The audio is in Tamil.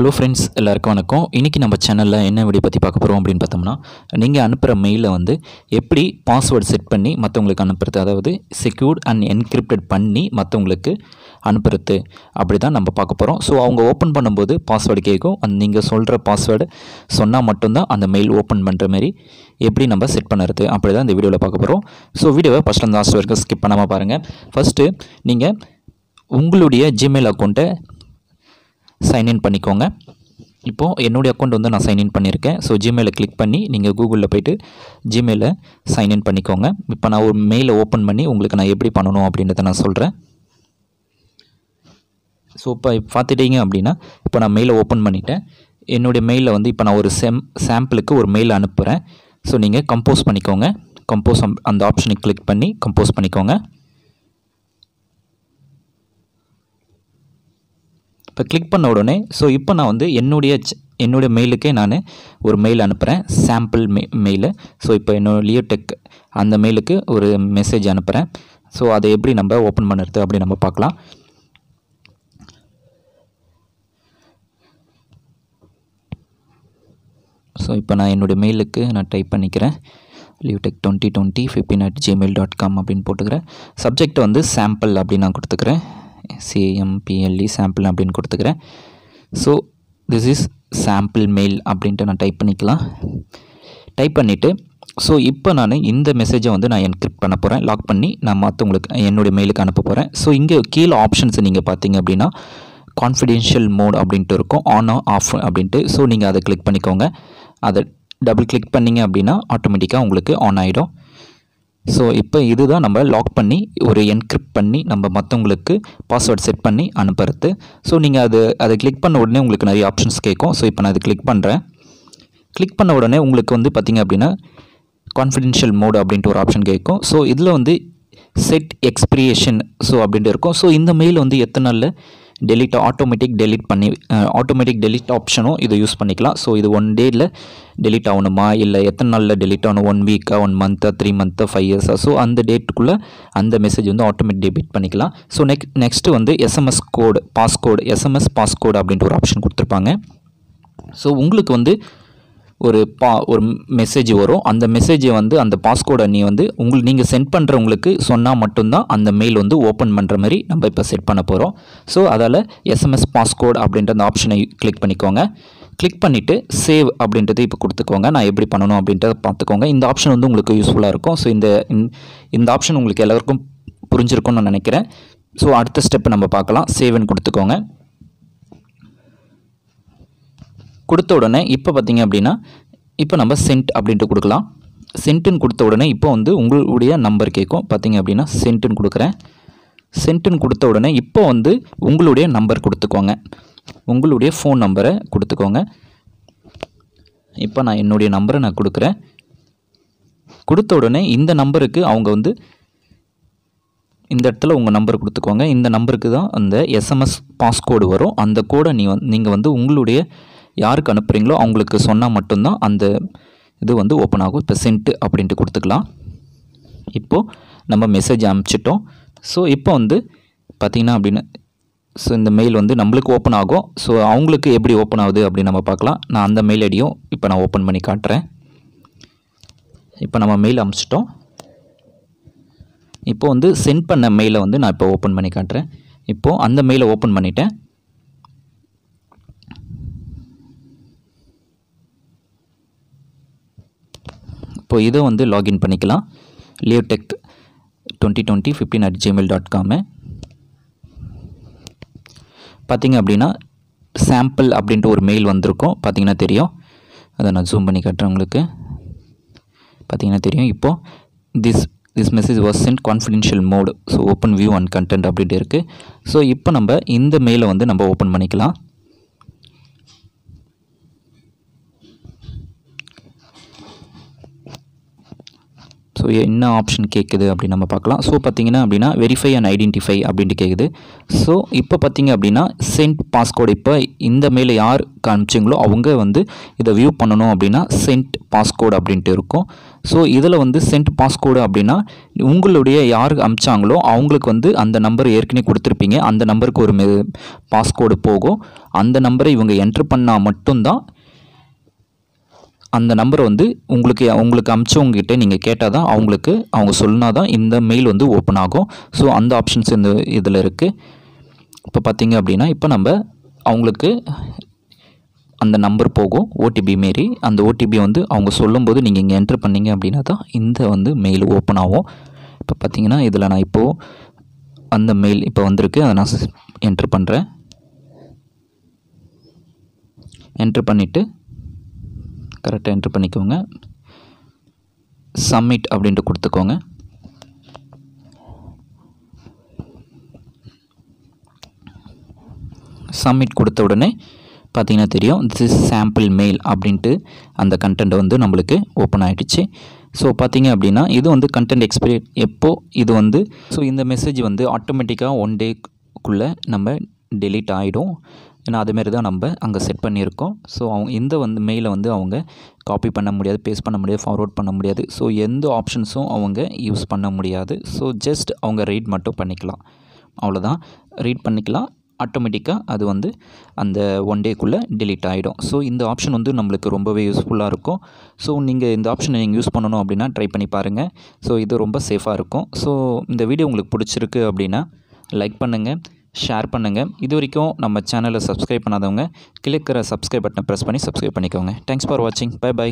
ஹலோ ஃப்ரெண்ட்ஸ் எல்லாருக்கும் வணக்கம் இன்றைக்கி நம்ம சேனலில் என்ன வீடியோ பற்றி பார்க்க போகிறோம் அப்படின்னு பார்த்தோம்னா நீங்கள் அனுப்புகிற மெயிலில் வந்து எப்படி பாஸ்வேர்டு செட் பண்ணி மற்றவங்களுக்கு அனுப்புறது அதாவது செக்யூர்ட் அண்ட் என்கிரிப்டட் பண்ணி மற்றவங்களுக்கு அனுப்புறது அப்படி தான் நம்ம பார்க்க போகிறோம் ஸோ அவங்க ஓப்பன் பண்ணும்போது பாஸ்வேர்டு கேட்கும் அந்த நீங்கள் சொல்கிற பாஸ்வேர்டு சொன்னால் மட்டும்தான் அந்த மெயில் ஓப்பன் பண்ணுற மாதிரி எப்படி நம்ம செட் பண்ணுறது அப்படி தான் இந்த வீடியோவில் பார்க்க போகிறோம் ஸோ வீடியோவை ஃபஸ்ட் அந்த லாஸ்ட் வரைக்கும் ஸ்கிப் பண்ணாமல் பாருங்கள் ஃபஸ்ட்டு நீங்கள் உங்களுடைய ஜிமெயில் அக்கௌண்ட்டை சைன்இன் பண்ணிக்கோங்க இப்போது என்னுடைய அக்கௌண்ட் வந்து நான் சைன்இன் பண்ணியிருக்கேன் ஸோ ஜிமெயிலில் கிளிக் பண்ணி நீங்கள் கூகுளில் போய்ட்டு ஜிமெயிலில் சைன்இன் பண்ணிக்கோங்க இப்போ நான் ஒரு மெயிலை ஓப்பன் பண்ணி உங்களுக்கு நான் எப்படி பண்ணணும் அப்படின்றத நான் சொல்கிறேன் ஸோ இப்போ பார்த்துட்டீங்க அப்படின்னா இப்போ நான் மெயிலை ஓப்பன் பண்ணிவிட்டேன் என்னுடைய மெயிலில் வந்து இப்போ நான் ஒரு செம் சாம்பிளுக்கு ஒரு மெயில் அனுப்புகிறேன் ஸோ நீங்கள் கம்போஸ் பண்ணிக்கோங்க கம்போஸ் அந்த ஆப்ஷனை கிளிக் பண்ணி கம்போஸ் பண்ணிக்கோங்க இப்போ கிளிக் பண்ண உடனே ஸோ இப்போ நான் வந்து என்னுடைய என்னுடைய மெயிலுக்கே நான் ஒரு மெயில் அனுப்புகிறேன் சாம்பிள் மெ மெயிலு ஸோ இப்போ என்னோட லியோடெக் அந்த மெயிலுக்கு ஒரு மெசேஜ் அனுப்புகிறேன் ஸோ அதை எப்படி நம்ம ஓப்பன் பண்ணுறது அப்படி நம்ம பார்க்கலாம் ஸோ இப்போ நான் என்னுடைய மெயிலுக்கு நான் டைப் பண்ணிக்கிறேன் leotech twenty twenty fifteen at gmail dot com அப்படின்னு போட்டுக்கிறேன் சப்ஜெக்ட் வந்து சாம்பிள் அப்படின்னு நான் கொடுத்துக்கிறேன் சிஎம்பிஎல்இ சாம்பிள் e அப்படின்னு கொடுத்துக்கிறேன் so this is sample mail அப்படின்ட்டு நான் டைப் பண்ணிக்கலாம் டைப் பண்ணிவிட்டு ஸோ இப்போ நான் இந்த மெசேஜை வந்து நான் என்கிரிப்ட் பண்ண போகிறேன் லாக் பண்ணி நான் மற்றவங்களுக்கு என்னுடைய மெயிலுக்கு அனுப்ப போகிறேன் ஸோ இங்கே கீழே ஆப்ஷன்ஸ் நீங்கள் பார்த்தீங்க அப்படின்னா கான்ஃபிடென்ஷியல் மோட் அப்படின்ட்டு இருக்கும் ஆன் ஆஃப் அப்படின்ட்டு ஸோ நீங்கள் அதை கிளிக் பண்ணிக்கோங்க அதை டபுள் கிளிக் பண்ணிங்க அப்படின்னா ஆட்டோமேட்டிக்காக உங்களுக்கு ஆன் ஆகிடும் ஸோ இப்போ இதுதான் நம்ம லாக் பண்ணி ஒரு என்கிரிப்ட் பண்ணி நம்ம மற்றவங்களுக்கு பாஸ்வேர்ட் செட் பண்ணி அனுப்புறது ஸோ நீங்கள் அது அதை கிளிக் பண்ண உடனே உங்களுக்கு நிறைய ஆப்ஷன்ஸ் கேட்கும் ஸோ இப்போ நான் அதை கிளிக் பண்ணுறேன் கிளிக் பண்ண உடனே உங்களுக்கு வந்து பார்த்திங்க அப்படின்னா கான்ஃபிடென்ஷியல் மோடு அப்படின்ட்டு ஒரு ஆப்ஷன் கேட்கும் ஸோ இதில் வந்து செட் எக்ஸ்பிரியேஷன் ஸோ அப்படின்ட்டு இருக்கும் ஸோ இந்த மெயில் வந்து எத்தனை நாளில் டெலிட் ஆட்டோமேட்டிக் டெலிட் பண்ணி ஆட்டோமேட்டிக் டெலிட் ஆப்ஷனும் இதை யூஸ் பண்ணிக்கலாம் ஸோ இது ஒன் டேயில் டெலிட் ஆகணுமா இல்லை எத்தனை நாளில் டெலிட் ஆகணும் ஒன் வீக்காக ஒன் மந்த்தாக த்ரீ மந்த்தாக ஃபைவ் இயர்ஸாக ஸோ அந்த டேட்டுக்குள்ளே அந்த மெசேஜ் வந்து ஆட்டோமேட்டிக் டெபிட் பண்ணிக்கலாம் ஸோ நெக் நெக்ஸ்ட்டு வந்து SMS code passcode SMS passcode அப்படின்ற ஒரு ஆப்ஷன் கொடுத்துருப்பாங்க ஸோ உங்களுக்கு வந்து ஒரு பா ஒரு மெசேஜ் வரும் அந்த மெசேஜை வந்து அந்த பாஸ்கோடை நீ வந்து உங்களுக்கு நீங்கள் சென்ட் பண்ணுறவங்களுக்கு சொன்னால் மட்டும்தான் அந்த மெயில் வந்து ஓப்பன் பண்ணுற மாதிரி நம்ம இப்போ செட் பண்ண போகிறோம் ஸோ அதால் எஸ்எம்எஸ் பாஸ்கோட் அப்படின்ற அந்த ஆப்ஷனை கிளிக் பண்ணிக்கோங்க கிளிக் பண்ணிவிட்டு சேவ் அப்படின்றது இப்போ கொடுத்துக்கோங்க நான் எப்படி பண்ணணும் அப்படின்றத பார்த்துக்கோங்க இந்த ஆப்ஷன் வந்து உங்களுக்கு யூஸ்ஃபுல்லாக இருக்கும் ஸோ இந்த இந்த ஆப்ஷன் உங்களுக்கு எல்லாருக்கும் புரிஞ்சிருக்கும்னு நான் நினைக்கிறேன் ஸோ அடுத்த ஸ்டெப் நம்ம பார்க்கலாம் சேவ்னு கொடுத்துக்கோங்க கொடுத்த உடனே இப்போ பார்த்திங்க அப்படின்னா இப்போ நம்ம சென்ட் அப்படின்ட்டு கொடுக்கலாம் சென்ட்டுன்னு கொடுத்த உடனே இப்போ வந்து உங்களுடைய நம்பர் கேட்கும் பார்த்திங்க அப்படின்னா சென்ட்டுன்னு கொடுக்குறேன் சென்ட்டுன்னு கொடுத்த உடனே இப்போ வந்து உங்களுடைய நம்பர் கொடுத்துக்கோங்க உங்களுடைய ஃபோன் நம்பரை கொடுத்துக்கோங்க இப்போ நான் என்னுடைய நம்பரை நான் கொடுக்குறேன் கொடுத்த உடனே இந்த நம்பருக்கு அவங்க வந்து இந்த இடத்துல உங்கள் நம்பர் கொடுத்துக்கோங்க இந்த நம்பருக்கு தான் அந்த எஸ்எம்எஸ் பாஸ்கோடு வரும் அந்த கோடை நீ வந் நீங்கள் வந்து உங்களுடைய யாருக்கு அனுப்புகிறீங்களோ அவங்களுக்கு சொன்னால் மட்டும்தான் அந்த இது வந்து ஓப்பன் ஆகும் இப்போ சென்ட்டு அப்படின்ட்டு கொடுத்துக்கலாம் இப்போது நம்ம மெசேஜ் அனுப்பிச்சிட்டோம் ஸோ இப்போ வந்து பார்த்திங்கன்னா அப்படின்னு ஸோ இந்த மெயில் வந்து நம்மளுக்கு ஓப்பன் ஆகும் ஸோ அவங்களுக்கு எப்படி ஓப்பன் ஆகுது அப்படின்னு நம்ம பார்க்கலாம் நான் அந்த மெயில் ஐடியும் இப்போ நான் ஓப்பன் பண்ணி காட்டுறேன் இப்போ நம்ம மெயில் அமுச்சிட்டோம் இப்போது வந்து சென்ட் பண்ண மெயிலை வந்து நான் இப்போ ஓப்பன் பண்ணி காட்டுறேன் இப்போது அந்த மெயிலை ஓப்பன் பண்ணிவிட்டேன் இப்போ இதை வந்து லாகின் பண்ணிக்கலாம் leo tech twenty twenty fifteen at gmail dot com பார்த்திங்க அப்படின்னா சாம்பிள் அப்படின்ட்டு ஒரு மெயில் வந்திருக்கும் பார்த்திங்கன்னா தெரியும் அதை நான் ஜூம் பண்ணி காட்டுறேன் உங்களுக்கு பார்த்திங்கன்னா தெரியும் இப்போது this this message was sent confidential mode so open view and content அப்படின்ட்டு இருக்குது ஸோ இப்போ நம்ம இந்த மெயிலை வந்து நம்ம ஓப்பன் பண்ணிக்கலாம் ஸோ என்ன ஆப்ஷன் கேட்குது அப்படின்னு நம்ம பார்க்கலாம் ஸோ பார்த்தீங்கன்னா அப்படின்னா வெரிஃபை அண்ட் ஐடென்டிஃபை அப்படின்ட்டு கேட்குது ஸோ இப்போ பார்த்தீங்க அப்படின்னா சென்ட் பாஸ்கோட் இப்போ இந்த மெயில் யார் காமிச்சிங்களோ அவங்க வந்து இதை வியூ பண்ணணும் அப்படின்னா சென்ட் பாஸ்கோடு அப்படின்ட்டு இருக்கும் ஸோ இதில் வந்து சென்ட் பாஸ்கோடு அப்படின்னா உங்களுடைய யார் அமிச்சாங்களோ அவங்களுக்கு வந்து அந்த நம்பர் ஏற்கனவே கொடுத்துருப்பீங்க அந்த நம்பருக்கு ஒரு பாஸ்கோடு போகும் அந்த நம்பரை இவங்க என்ட்ரு பண்ணால் மட்டும்தான் அந்த நம்பரை வந்து உங்களுக்கு உங்களுக்கு அமிச்சவங்ககிட்ட நீங்கள் கேட்டால் தான் அவங்களுக்கு அவங்க சொன்னால் தான் இந்த மெயில் வந்து ஓப்பன் ஆகும் ஸோ அந்த ஆப்ஷன்ஸ் இந்த இதில் இருக்குது இப்போ பார்த்தீங்க அப்படின்னா இப்போ நம்ம அவங்களுக்கு அந்த நம்பர் போகும் ஓடிபி மாரி அந்த ஓடிபி வந்து அவங்க சொல்லும்போது நீங்கள் இங்கே என்ட்ரு பண்ணிங்க அப்படின்னா தான் இந்த வந்து மெயில் ஓப்பன் ஆகும் இப்போ பார்த்தீங்கன்னா இதில் நான் இப்போது அந்த மெயில் இப்போ வந்திருக்கு அதை நான் என்ட்ரு பண்ணுறேன் என்ட்ரு பண்ணிவிட்டு கரெக்டாக என்ட்ரு பண்ணிக்கோங்க சம்மிட் அப்படின்ட்டு கொடுத்துக்கோங்க சம்மிட் கொடுத்த உடனே பார்த்திங்கன்னா தெரியும் திஸ் இஸ் சாம்பிள் மெயில் அப்படின்ட்டு அந்த கண்டென்ட் வந்து நம்மளுக்கு ஓப்பன் ஆகிடுச்சு ஸோ பார்த்திங்க அப்படின்னா இது வந்து கண்டென்ட் எக்ஸ்பிரி எப்போது இது வந்து ஸோ இந்த மெசேஜ் வந்து ஆட்டோமேட்டிக்காக ஒன் டேக்குள்ளே நம்ம டெலீட் ஆகிடும் ஏன்னா அதுமாரி தான் நம்ம அங்கே செட் பண்ணியிருக்கோம் ஸோ அவங்க இந்த வந்து மெயிலை வந்து அவங்க காப்பி பண்ண முடியாது பேஸ்ட் பண்ண முடியாது ஃபார்வர்ட் பண்ண முடியாது ஸோ எந்த ஆப்ஷன்ஸும் அவங்க யூஸ் பண்ண முடியாது ஸோ ஜஸ்ட் அவங்க ரீட் மட்டும் பண்ணிக்கலாம் அவ்வளோதான் ரீட் பண்ணிக்கலாம் ஆட்டோமேட்டிக்காக அது வந்து அந்த ஒன் டேக்குள்ளே டிலீட் ஆகிடும் ஸோ இந்த ஆப்ஷன் வந்து நம்மளுக்கு ரொம்பவே யூஸ்ஃபுல்லாக இருக்கும் ஸோ நீங்கள் இந்த ஆப்ஷனை நீங்கள் யூஸ் பண்ணணும் அப்படின்னா ட்ரை பண்ணி பாருங்கள் ஸோ இது ரொம்ப சேஃபாக இருக்கும் ஸோ இந்த வீடியோ உங்களுக்கு பிடிச்சிருக்கு அப்படின்னா லைக் பண்ணுங்கள் ஷேர் பண்ணுங்கள் இது வரைக்கும் நம்ம சேனலை சப்ஸ்கிரைப் பண்ணாதவங்க கிளிக்கிற சப்ஸ்கிரைப் பட்டனை ப்ரெஸ் பண்ணி சப்ஸ்கிரைப் பண்ணிக்கோங்க தேங்க்ஸ் ஃபார் வாட்சிங் பை பை